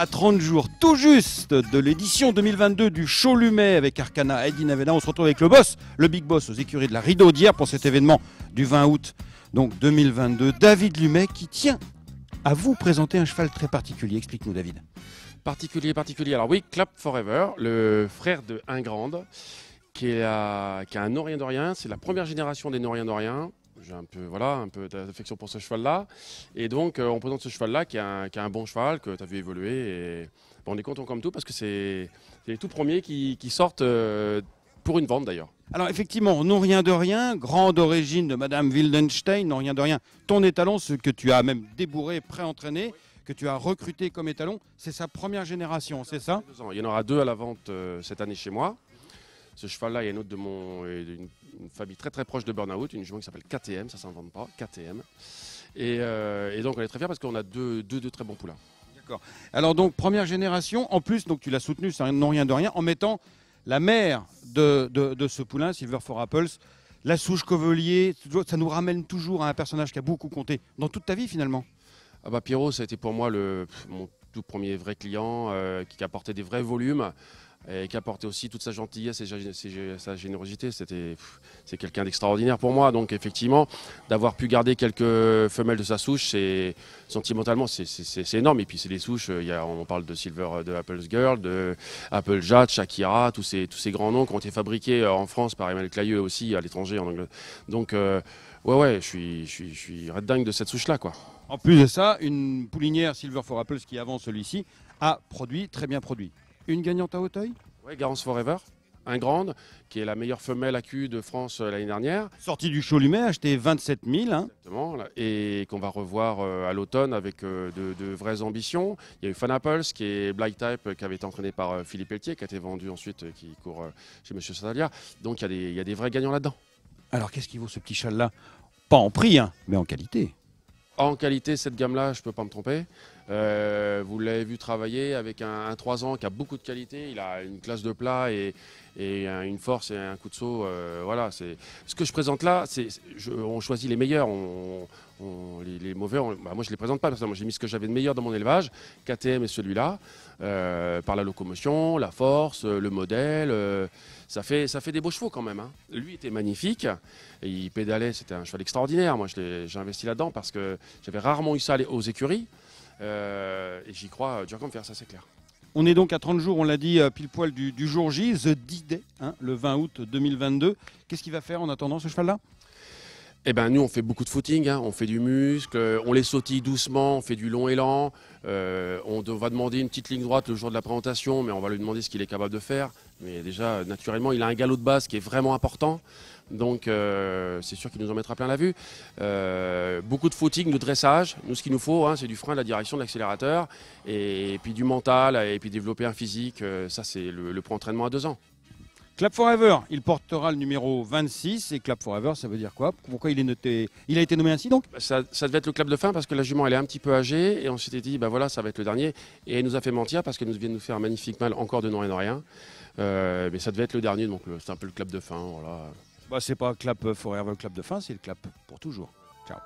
à 30 jours tout juste de l'édition 2022 du show Lumet avec Arcana et Vena. On se retrouve avec le boss, le big boss aux écuries de la Rideau d'hier pour cet événement du 20 août donc 2022. David Lumet qui tient à vous présenter un cheval très particulier. Explique-nous David. Particulier, particulier. Alors oui, Clap Forever, le frère de Ingrande, qui, est qui a un Norien d'Orient. C'est la première génération des Noriens d'Orient j'ai un peu, voilà, un peu d'affection pour ce cheval-là. Et donc, on euh, présente ce cheval-là qui, qui, a un bon cheval, que tu as vu évoluer. Et ben, on est content comme tout parce que c'est les tout premiers qui, sortent euh, pour une vente d'ailleurs. Alors effectivement, non rien de rien, grande origine de Madame Wildenstein, non rien de rien, ton étalon, ce que tu as même débourré, pré-entraîné, que tu as recruté comme étalon, c'est sa première génération, c'est ça Il y en aura deux à la vente euh, cette année chez moi. Ce cheval-là il a une autre de mon, une, famille très très proche de Burnout, une jument qui s'appelle KTM, ça ne s'invente pas, KTM. Euh, et, donc on est très fiers parce qu'on a deux, deux, très bons poulains. D'accord. Alors donc première génération, en plus donc tu l'as soutenu, c'est non rien de rien, en mettant la mère de, de, ce poulain, Silver for Apples, la souche Covelier, ça nous ramène toujours à un personnage qui a beaucoup compté dans toute ta vie finalement. Ah bah Pierrot, ça a été pour moi le, mon tout premier vrai client euh, qui qui apportait des vrais volumes et qui apportait aussi toute sa gentillesse et sa générosité. C'était, c'est quelqu'un d'extraordinaire pour moi. Donc effectivement, d'avoir pu garder quelques femelles de sa souche, sentimentalement c'est énorme. Et puis c'est des souches. Euh, il y a, on parle de Silver, euh, de Apple's Girl, de Apple Jade, Shakira, tous ces tous ces grands noms qui ont été fabriqués euh, en France par Emmanuel Clayeux aussi à l'étranger en Angleterre. Donc ouais ouais, je suis je suis je suis red dingue de cette souche là quoi. En plus de ça, une poulinière Silver for Apples qui avant celui-ci a produit très bien produit. Une gagnante à Hauteuil Oui, Garance Forever. Un grande, qui est la meilleure femelle à cul de France euh, l'année dernière. Sortie du lumet, achetée 27 000. Hein. Exactement, et qu'on va revoir euh, à l'automne avec euh, de, vraies ambitions. Il y a eu Fan Apples, qui est Black Type, qui avait été entraîné par Philippe Eltier, qui a été vendu ensuite, qui court chez Monsieur Sadalia. Donc il y, a des- vrais gagnants là-dedans. Alors qu'est-ce qui vaut ce petit châle-là Pas en prix, hein, mais en qualité. En qualité, cette gamme-là, je ne peux pas me tromper. Euh, vous l'avez vu travailler avec un, 3 ans qui a beaucoup de qualité. Il a une classe de plat et, une force et un coup de saut. Euh, voilà, c'est ce que je présente là. on choisit les meilleurs. les, mauvais, bah, moi je les présente pas J'ai mis ce que j'avais de meilleur dans mon élevage. KTM est celui-là euh, par la locomotion, la force, le modèle. ça fait ça fait des beaux chevaux quand même. Hein. Lui était magnifique. il pédalait. C'était un cheval extraordinaire. Moi j'ai investi là-dedans parce que j'avais rarement eu ça aux écuries. Euh, et j'y crois euh, dur comme faire ça c'est clair. On est donc à 30 jours, on l'a dit, euh, pile poil du, jour J, The D-Day, hein, le 20 août 2022. Qu'est-ce qu'il va faire en attendant ce cheval-là eh ben nous on fait beaucoup de footing, hein. on fait du muscle, euh, on les sautille doucement, on fait du long élan, euh, on va demander une petite ligne droite le jour de la présentation, mais on va lui demander ce qu'il est capable de faire. Mais déjà naturellement il a un galop de base qui est vraiment important, donc euh, c'est sûr qu'il nous en mettra plein la vue. beaucoup de footing, de dressage, nous ce qu'il nous faut hein, c'est du frein, de la direction, de l'accélérateur, et, puis du mental, et puis développer un physique, ça c'est le, point entraînement à deux ans. Clap Forever, il portera le numéro 26. Et Clap Forever, ça veut dire quoi Pourquoi il, est noté... il a été nommé ainsi donc bah, ça, devait être le clap de fin parce que la jument, elle est un petit peu âgée. Et on s'était dit, bah voilà, ça va être le dernier. Et elle nous a fait mentir parce qu'elle nous vient de nous faire un magnifique mal encore de non et de rien. Euh, mais ça devait être le dernier, donc euh, c'est un peu le clap de fin. Voilà. Bah, c'est pas Clap Forever, le clap de fin, c'est le clap pour toujours. Ciao.